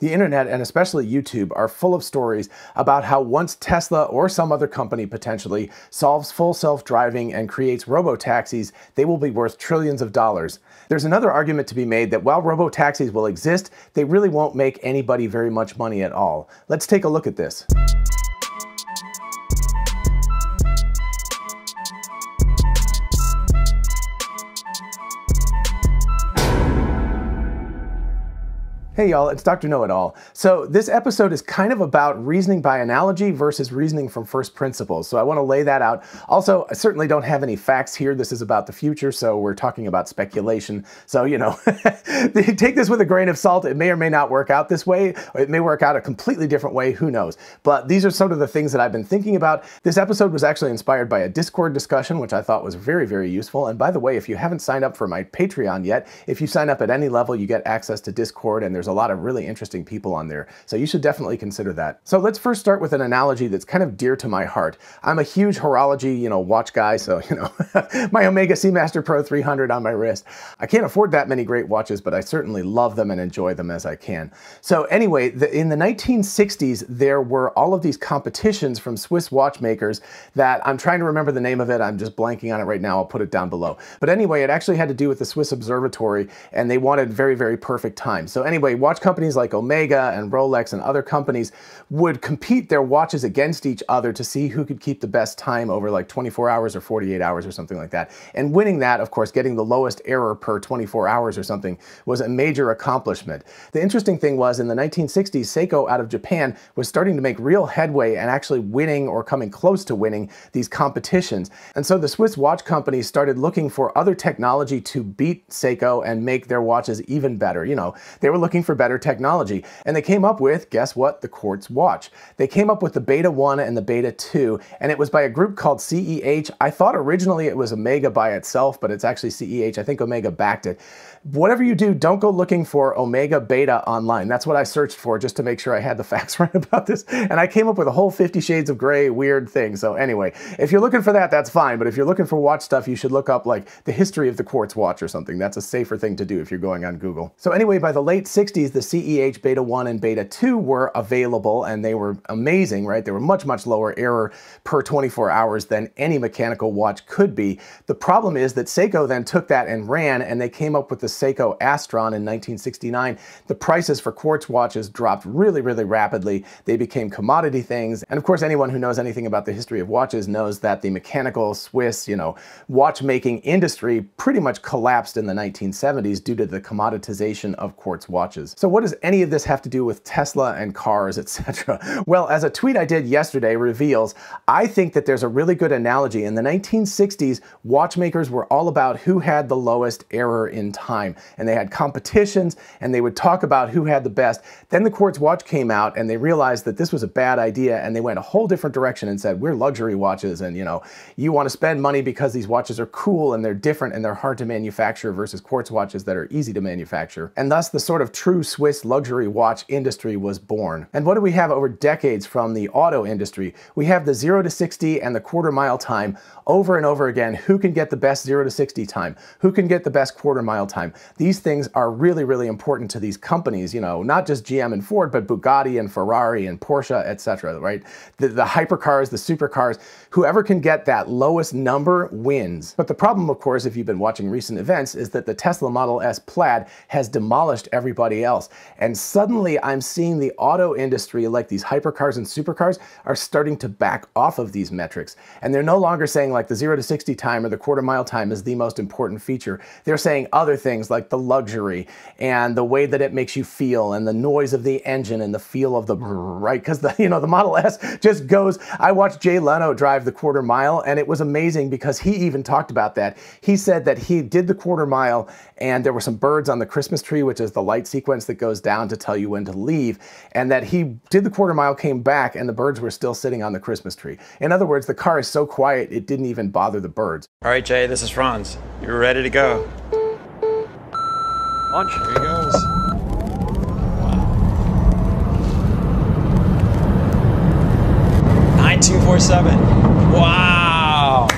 The internet and especially YouTube are full of stories about how once Tesla or some other company potentially solves full self-driving and creates robo-taxis, they will be worth trillions of dollars. There's another argument to be made that while robo-taxis will exist, they really won't make anybody very much money at all. Let's take a look at this. Hey y'all, it's Dr. Know-It-All. So this episode is kind of about reasoning by analogy versus reasoning from first principles. So I want to lay that out. Also, I certainly don't have any facts here. This is about the future, so we're talking about speculation. So, you know, take this with a grain of salt. It may or may not work out this way. it may work out a completely different way. Who knows? But these are some of the things that I've been thinking about. This episode was actually inspired by a Discord discussion, which I thought was very, very useful. And by the way, if you haven't signed up for my Patreon yet, if you sign up at any level, you get access to Discord and there's a lot of really interesting people on there, so you should definitely consider that. So let's first start with an analogy that's kind of dear to my heart. I'm a huge horology, you know, watch guy, so, you know, my Omega Seamaster Pro 300 on my wrist. I can't afford that many great watches, but I certainly love them and enjoy them as I can. So anyway, the, in the 1960s, there were all of these competitions from Swiss watchmakers that I'm trying to remember the name of it. I'm just blanking on it right now. I'll put it down below. But anyway, it actually had to do with the Swiss Observatory, and they wanted very, very perfect time. So anyway, watch companies like Omega and Rolex and other companies would compete their watches against each other to see who could keep the best time over like 24 hours or 48 hours or something like that. And winning that, of course, getting the lowest error per 24 hours or something was a major accomplishment. The interesting thing was in the 1960s, Seiko out of Japan was starting to make real headway and actually winning or coming close to winning these competitions. And so the Swiss watch company started looking for other technology to beat Seiko and make their watches even better. You know, they were looking for better technology. And they came up with, guess what, the quartz watch. They came up with the Beta 1 and the Beta 2, and it was by a group called CEH. I thought originally it was Omega by itself, but it's actually CEH. I think Omega backed it whatever you do, don't go looking for omega beta online. That's what I searched for just to make sure I had the facts right about this. And I came up with a whole 50 shades of gray weird thing. So anyway, if you're looking for that, that's fine. But if you're looking for watch stuff, you should look up like the history of the quartz watch or something. That's a safer thing to do if you're going on Google. So anyway, by the late 60s, the CEH beta 1 and beta 2 were available and they were amazing, right? They were much, much lower error per 24 hours than any mechanical watch could be. The problem is that Seiko then took that and ran and they came up with the Seiko Astron in 1969, the prices for quartz watches dropped really, really rapidly. They became commodity things. And of course, anyone who knows anything about the history of watches knows that the mechanical Swiss, you know, watchmaking industry pretty much collapsed in the 1970s due to the commoditization of quartz watches. So what does any of this have to do with Tesla and cars, etc.? Well, as a tweet I did yesterday reveals, I think that there's a really good analogy. In the 1960s, watchmakers were all about who had the lowest error in time time and they had competitions and they would talk about who had the best. Then the quartz watch came out and they realized that this was a bad idea and they went a whole different direction and said, we're luxury watches and you know, you want to spend money because these watches are cool and they're different and they're hard to manufacture versus quartz watches that are easy to manufacture. And thus the sort of true Swiss luxury watch industry was born. And what do we have over decades from the auto industry? We have the 0 to 60 and the quarter mile time over and over again. Who can get the best 0 to 60 time? Who can get the best quarter mile time? time. These things are really, really important to these companies, you know, not just GM and Ford, but Bugatti and Ferrari and Porsche, et cetera, right? The, the hypercars, the supercars, whoever can get that lowest number wins. But the problem, of course, if you've been watching recent events, is that the Tesla Model S Plaid has demolished everybody else. And suddenly I'm seeing the auto industry, like these hypercars and supercars, are starting to back off of these metrics. And they're no longer saying like the zero to 60 time or the quarter mile time is the most important feature. They're saying other things things like the luxury and the way that it makes you feel and the noise of the engine and the feel of the right because the you know the Model S just goes. I watched Jay Leno drive the quarter mile and it was amazing because he even talked about that. He said that he did the quarter mile and there were some birds on the Christmas tree, which is the light sequence that goes down to tell you when to leave, and that he did the quarter mile, came back, and the birds were still sitting on the Christmas tree. In other words, the car is so quiet it didn't even bother the birds. All right, Jay, this is Franz. You're ready to go. Launch. Here he goes. Wow. Nine two four seven. Wow.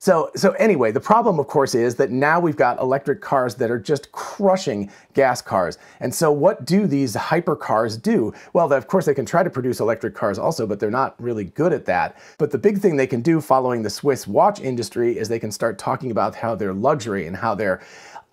So, so anyway, the problem, of course, is that now we've got electric cars that are just crushing gas cars. And so what do these hypercars do? Well, of course, they can try to produce electric cars also, but they're not really good at that. But the big thing they can do following the Swiss watch industry is they can start talking about how they're luxury and how they're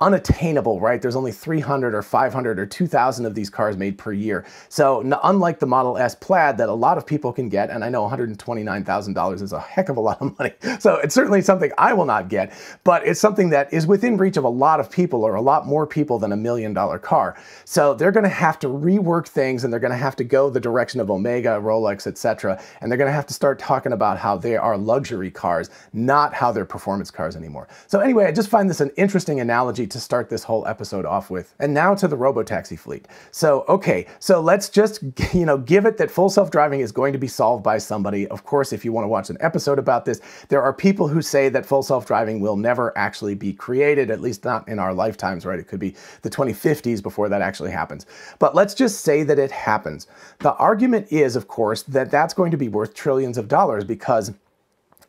unattainable, right? There's only 300 or 500 or 2,000 of these cars made per year. So unlike the Model S Plaid that a lot of people can get, and I know $129,000 is a heck of a lot of money. So it's certainly something I will not get, but it's something that is within reach of a lot of people or a lot more people than a million dollar car. So they're going to have to rework things and they're going to have to go the direction of Omega, Rolex, etc. And they're going to have to start talking about how they are luxury cars, not how they're performance cars anymore. So anyway, I just find this an interesting analogy to start this whole episode off with. And now to the robo taxi fleet. So, okay, so let's just, you know, give it that full self-driving is going to be solved by somebody. Of course, if you want to watch an episode about this, there are people who say that full self-driving will never actually be created, at least not in our lifetimes, right? It could be the 2050s before that actually happens. But let's just say that it happens. The argument is, of course, that that's going to be worth trillions of dollars because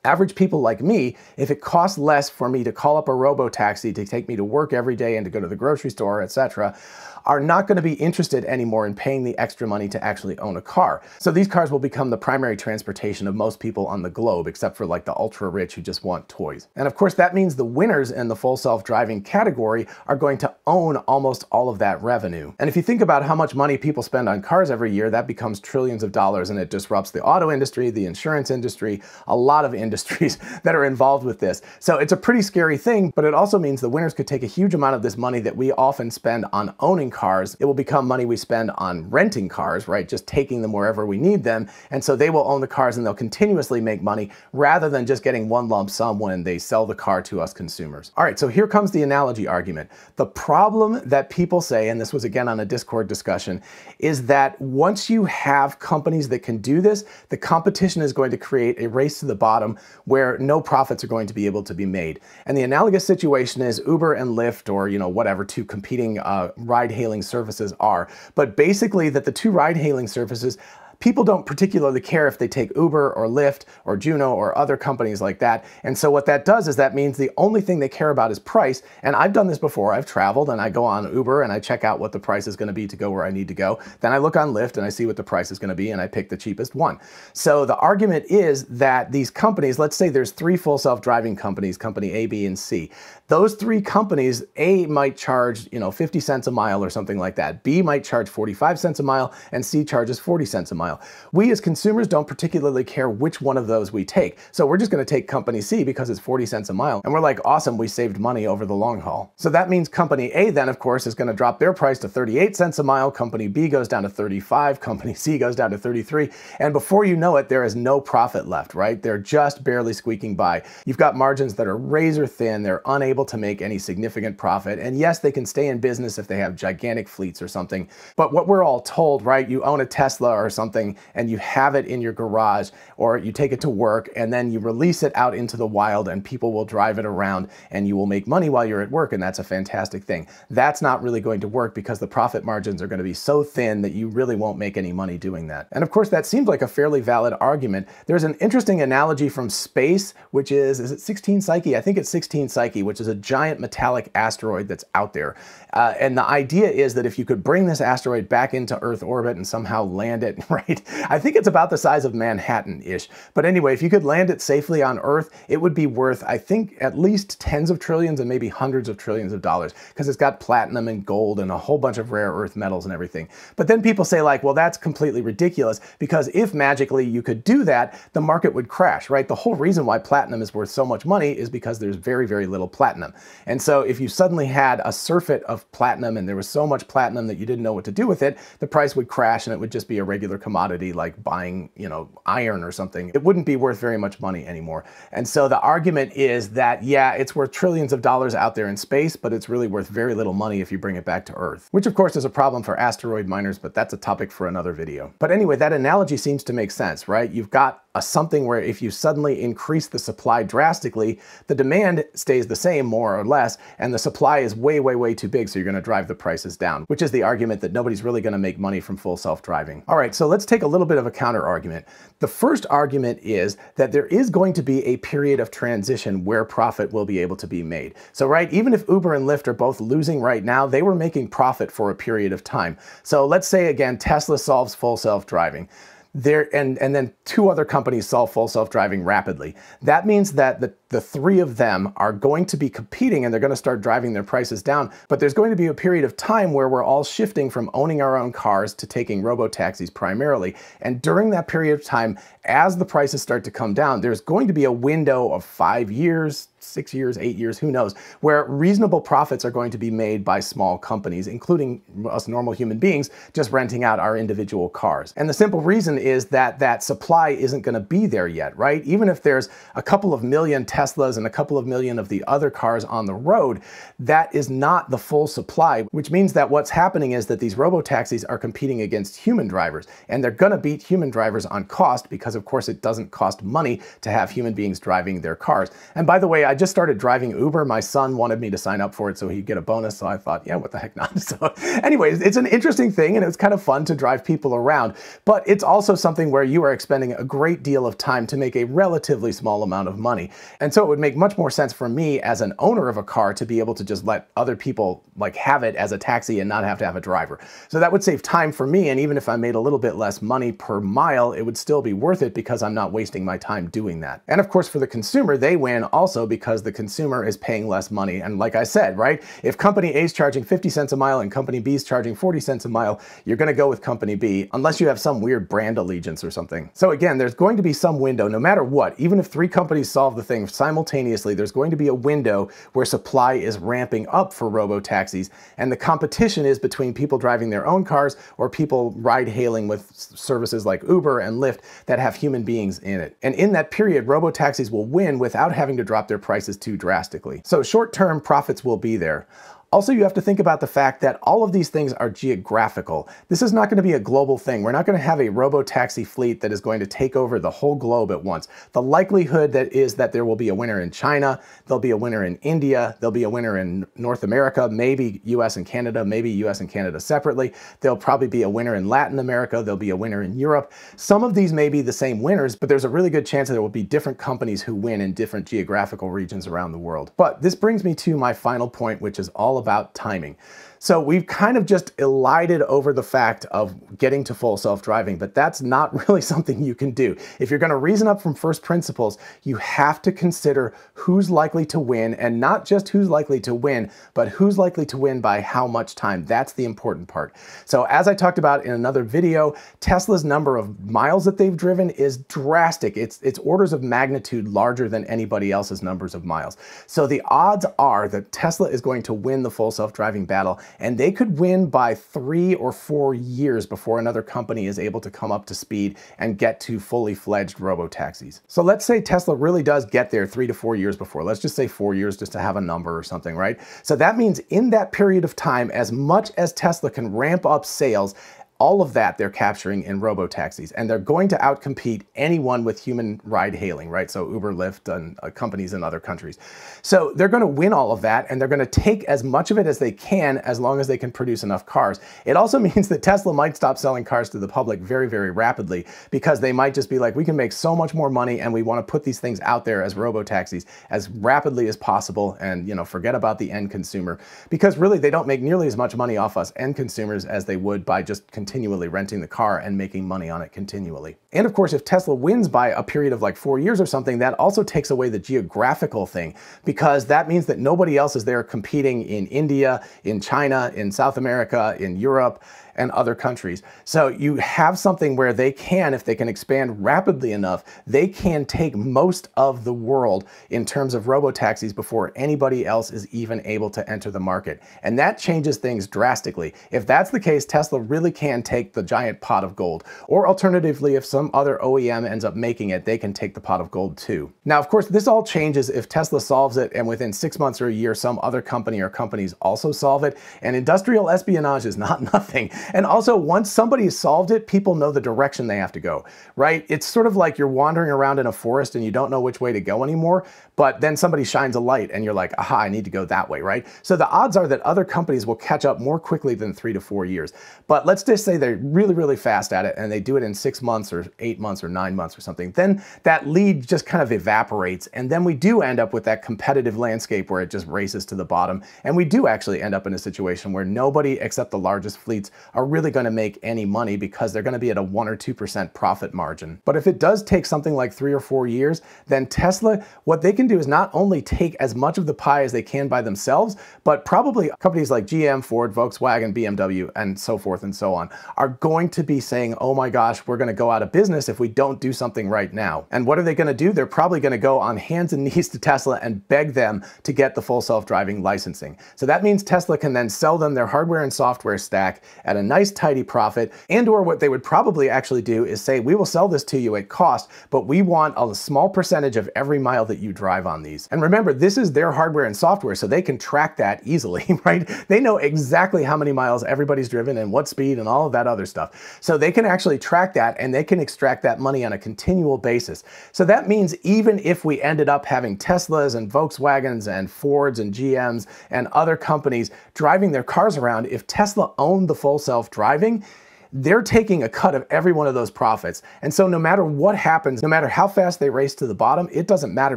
average people like me, if it costs less for me to call up a robo taxi to take me to work every day and to go to the grocery store, etc., are not going to be interested anymore in paying the extra money to actually own a car. So these cars will become the primary transportation of most people on the globe, except for like the ultra rich who just want toys. And of course, that means the winners in the full self-driving category are going to own almost all of that revenue. And if you think about how much money people spend on cars every year, that becomes trillions of dollars and it disrupts the auto industry, the insurance industry, a lot of industries industries that are involved with this. So it's a pretty scary thing, but it also means the winners could take a huge amount of this money that we often spend on owning cars. It will become money we spend on renting cars, right? Just taking them wherever we need them. And so they will own the cars and they'll continuously make money rather than just getting one lump sum when they sell the car to us consumers. All right, so here comes the analogy argument. The problem that people say, and this was again on a Discord discussion, is that once you have companies that can do this, the competition is going to create a race to the bottom where no profits are going to be able to be made. And the analogous situation is Uber and Lyft or, you know, whatever two competing uh, ride hailing services are. But basically that the two ride hailing services people don't particularly care if they take Uber or Lyft or Juno or other companies like that. And so what that does is that means the only thing they care about is price. And I've done this before. I've traveled and I go on Uber and I check out what the price is going to be to go where I need to go. Then I look on Lyft and I see what the price is going to be and I pick the cheapest one. So the argument is that these companies, let's say there's three full self-driving companies, company A, B, and C. Those three companies, A might charge, you know, 50 cents a mile or something like that. B might charge 45 cents a mile and C charges 40 cents a mile. We as consumers don't particularly care which one of those we take, so we're just gonna take company C because it's 40 cents a mile, and we're like, awesome, we saved money over the long haul. So that means company A then, of course, is gonna drop their price to 38 cents a mile, company B goes down to 35, company C goes down to 33, and before you know it, there is no profit left, right? They're just barely squeaking by. You've got margins that are razor thin, they're unable to make any significant profit, and yes, they can stay in business if they have gigantic fleets or something, but what we're all told, right, you own a Tesla or something, something and you have it in your garage or you take it to work and then you release it out into the wild and people will drive it around and you will make money while you're at work and that's a fantastic thing. That's not really going to work because the profit margins are going to be so thin that you really won't make any money doing that. And of course, that seems like a fairly valid argument. There's an interesting analogy from space, which is, is it 16 Psyche? I think it's 16 Psyche, which is a giant metallic asteroid that's out there. Uh, and the idea is that if you could bring this asteroid back into Earth orbit and somehow land it, right, right? I think it's about the size of Manhattan-ish. But anyway, if you could land it safely on Earth, it would be worth, I think, at least tens of trillions and maybe hundreds of trillions of dollars, because it's got platinum and gold and a whole bunch of rare earth metals and everything. But then people say like, well, that's completely ridiculous, because if magically you could do that, the market would crash, right? The whole reason why platinum is worth so much money is because there's very, very little platinum. And so if you suddenly had a surfeit of platinum and there was so much platinum that you didn't know what to do with it, the price would crash and it would just be a regular commodity commodity like buying, you know, iron or something, it wouldn't be worth very much money anymore. And so the argument is that, yeah, it's worth trillions of dollars out there in space, but it's really worth very little money if you bring it back to Earth, which of course is a problem for asteroid miners, but that's a topic for another video. But anyway, that analogy seems to make sense, right? You've got something where if you suddenly increase the supply drastically, the demand stays the same more or less, and the supply is way, way, way too big, so you're gonna drive the prices down, which is the argument that nobody's really gonna make money from full self-driving. All right, so let's take a little bit of a counter argument. The first argument is that there is going to be a period of transition where profit will be able to be made. So right, even if Uber and Lyft are both losing right now, they were making profit for a period of time. So let's say again, Tesla solves full self-driving there and, and then two other companies solve full self-driving rapidly. That means that the the three of them are going to be competing and they're going to start driving their prices down. But there's going to be a period of time where we're all shifting from owning our own cars to taking robo taxis primarily. And during that period of time, as the prices start to come down, there's going to be a window of five years, six years, eight years, who knows, where reasonable profits are going to be made by small companies, including us normal human beings, just renting out our individual cars. And the simple reason is that that supply isn't going to be there yet, right? Even if there's a couple of million Teslas and a couple of million of the other cars on the road, that is not the full supply, which means that what's happening is that these robo-taxis are competing against human drivers, and they're gonna beat human drivers on cost because of course it doesn't cost money to have human beings driving their cars. And by the way, I just started driving Uber. My son wanted me to sign up for it so he'd get a bonus, so I thought, yeah, what the heck not? So anyways, it's an interesting thing and it's kind of fun to drive people around, but it's also something where you are expending a great deal of time to make a relatively small amount of money. And and so it would make much more sense for me as an owner of a car to be able to just let other people like have it as a taxi and not have to have a driver. So that would save time for me. And even if I made a little bit less money per mile, it would still be worth it because I'm not wasting my time doing that. And of course, for the consumer, they win also because the consumer is paying less money. And like I said, right, if company A is charging 50 cents a mile and company B is charging 40 cents a mile, you're going to go with company B unless you have some weird brand allegiance or something. So again, there's going to be some window no matter what, even if three companies solve the thing simultaneously there's going to be a window where supply is ramping up for robo-taxis, and the competition is between people driving their own cars or people ride-hailing with services like Uber and Lyft that have human beings in it. And in that period, robo-taxis will win without having to drop their prices too drastically. So short-term profits will be there. Also, you have to think about the fact that all of these things are geographical. This is not going to be a global thing. We're not going to have a robo-taxi fleet that is going to take over the whole globe at once. The likelihood that is that there will be a winner in China, there'll be a winner in India, there'll be a winner in North America, maybe US and Canada, maybe US and Canada separately. There'll probably be a winner in Latin America, there'll be a winner in Europe. Some of these may be the same winners, but there's a really good chance that there will be different companies who win in different geographical regions around the world. But this brings me to my final point, which is all about timing. So we've kind of just elided over the fact of getting to full self-driving, but that's not really something you can do. If you're gonna reason up from first principles, you have to consider who's likely to win and not just who's likely to win, but who's likely to win by how much time. That's the important part. So as I talked about in another video, Tesla's number of miles that they've driven is drastic. It's, it's orders of magnitude larger than anybody else's numbers of miles. So the odds are that Tesla is going to win the full self-driving battle and they could win by three or four years before another company is able to come up to speed and get to fully fledged robo taxis. So let's say Tesla really does get there three to four years before. Let's just say four years just to have a number or something, right? So that means in that period of time, as much as Tesla can ramp up sales, all of that they're capturing in robo-taxis, and they're going to outcompete anyone with human ride hailing, right? So Uber, Lyft, and uh, companies in other countries. So they're going to win all of that, and they're going to take as much of it as they can, as long as they can produce enough cars. It also means that Tesla might stop selling cars to the public very, very rapidly, because they might just be like, we can make so much more money, and we want to put these things out there as robo-taxis as rapidly as possible, and you know, forget about the end consumer, because really they don't make nearly as much money off us end consumers as they would by just continually renting the car and making money on it continually. And of course, if Tesla wins by a period of like four years or something, that also takes away the geographical thing because that means that nobody else is there competing in India, in China, in South America, in Europe and other countries. So you have something where they can, if they can expand rapidly enough, they can take most of the world in terms of robo-taxis before anybody else is even able to enter the market. And that changes things drastically. If that's the case, Tesla really can take the giant pot of gold. Or alternatively, if some other OEM ends up making it, they can take the pot of gold too. Now, of course, this all changes if Tesla solves it and within six months or a year, some other company or companies also solve it. And industrial espionage is not nothing. And also, once somebody solved it, people know the direction they have to go, right? It's sort of like you're wandering around in a forest and you don't know which way to go anymore, but then somebody shines a light and you're like, aha, I need to go that way, right? So the odds are that other companies will catch up more quickly than three to four years. But let's just say they're really, really fast at it and they do it in six months or eight months or nine months or something. Then that lead just kind of evaporates. And then we do end up with that competitive landscape where it just races to the bottom. And we do actually end up in a situation where nobody except the largest fleets are really going to make any money because they're going to be at a 1 or 2% profit margin. But if it does take something like three or four years, then Tesla, what they can can do is not only take as much of the pie as they can by themselves, but probably companies like GM, Ford, Volkswagen, BMW, and so forth and so on are going to be saying, oh my gosh, we're going to go out of business if we don't do something right now. And what are they going to do? They're probably going to go on hands and knees to Tesla and beg them to get the full self-driving licensing. So that means Tesla can then sell them their hardware and software stack at a nice tidy profit and or what they would probably actually do is say, we will sell this to you at cost, but we want a small percentage of every mile that you drive drive on these. And remember, this is their hardware and software, so they can track that easily, right? They know exactly how many miles everybody's driven and what speed and all of that other stuff. So they can actually track that and they can extract that money on a continual basis. So that means even if we ended up having Teslas and Volkswagens and Fords and GMs and other companies driving their cars around, if Tesla owned the full self-driving, they're taking a cut of every one of those profits. And so no matter what happens, no matter how fast they race to the bottom, it doesn't matter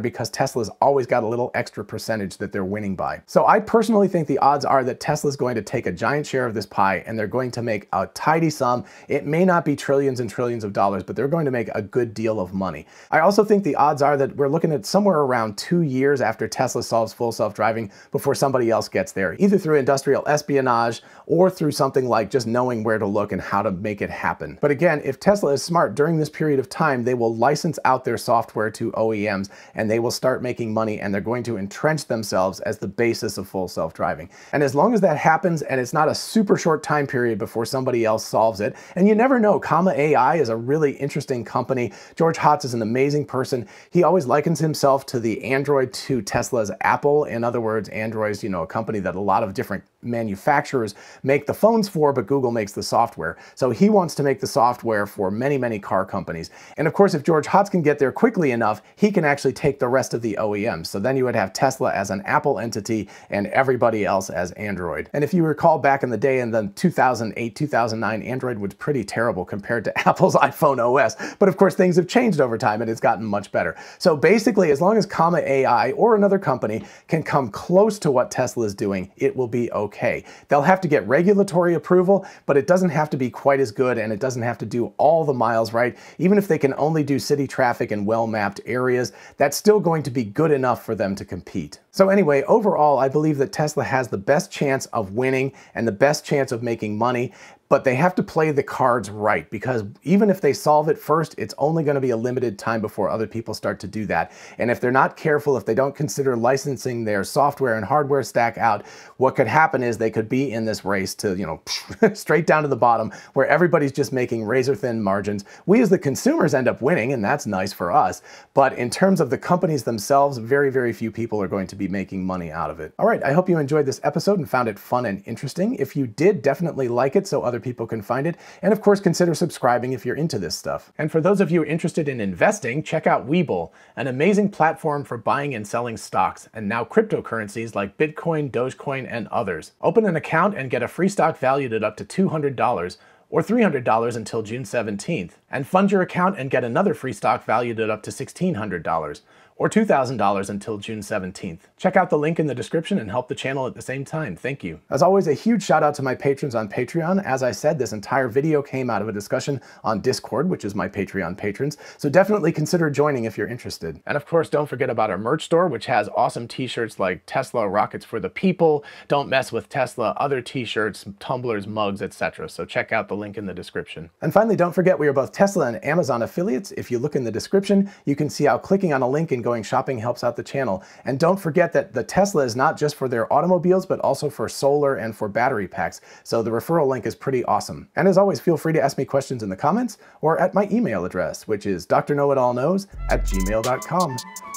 because Tesla's always got a little extra percentage that they're winning by. So I personally think the odds are that Tesla's going to take a giant share of this pie and they're going to make a tidy sum. It may not be trillions and trillions of dollars, but they're going to make a good deal of money. I also think the odds are that we're looking at somewhere around two years after Tesla solves full self-driving before somebody else gets there, either through industrial espionage or through something like just knowing where to look and how to to make it happen. But again, if Tesla is smart, during this period of time, they will license out their software to OEMs and they will start making money and they're going to entrench themselves as the basis of full self-driving. And as long as that happens and it's not a super short time period before somebody else solves it, and you never know, Comma AI is a really interesting company. George Hotz is an amazing person. He always likens himself to the Android to Tesla's Apple. In other words, Android's, you know, a company that a lot of different manufacturers make the phones for, but Google makes the software. So he wants to make the software for many, many car companies. And of course, if George Hotz can get there quickly enough, he can actually take the rest of the OEMs. So then you would have Tesla as an Apple entity and everybody else as Android. And if you recall back in the day in the 2008, 2009, Android was pretty terrible compared to Apple's iPhone OS. But of course, things have changed over time and it's gotten much better. So basically, as long as Comma AI or another company can come close to what Tesla is doing, it will be okay okay. They'll have to get regulatory approval, but it doesn't have to be quite as good and it doesn't have to do all the miles right. Even if they can only do city traffic in well-mapped areas, that's still going to be good enough for them to compete. So anyway, overall, I believe that Tesla has the best chance of winning and the best chance of making money, but they have to play the cards right because even if they solve it first, it's only going to be a limited time before other people start to do that. And if they're not careful, if they don't consider licensing their software and hardware stack out, what could happen is they could be in this race to, you know, straight down to the bottom where everybody's just making razor thin margins. We as the consumers end up winning, and that's nice for us. But in terms of the companies themselves, very, very few people are going to be making money out of it. All right, I hope you enjoyed this episode and found it fun and interesting. If you did, definitely like it so other other people can find it. And of course, consider subscribing if you're into this stuff. And for those of you interested in investing, check out Webull, an amazing platform for buying and selling stocks, and now cryptocurrencies like Bitcoin, Dogecoin, and others. Open an account and get a free stock valued at up to $200 or $300 until June 17th, and fund your account and get another free stock valued at up to $1,600 or $2,000 until June 17th. Check out the link in the description and help the channel at the same time. Thank you. As always, a huge shout out to my patrons on Patreon. As I said, this entire video came out of a discussion on Discord, which is my Patreon patrons, so definitely consider joining if you're interested. And of course, don't forget about our merch store, which has awesome t-shirts like Tesla Rockets for the People, Don't Mess with Tesla, other t-shirts, tumblers, mugs, etc. So check out the link in the description. And finally, don't forget we are both Tesla and Amazon affiliates. If you look in the description, you can see how clicking on a link and going shopping helps out the channel. And don't forget that the Tesla is not just for their automobiles, but also for solar and for battery packs. So the referral link is pretty awesome. And as always, feel free to ask me questions in the comments or at my email address, which is drknowitallknows at gmail.com.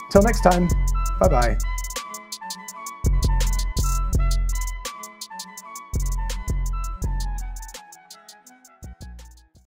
Till next time, bye-bye.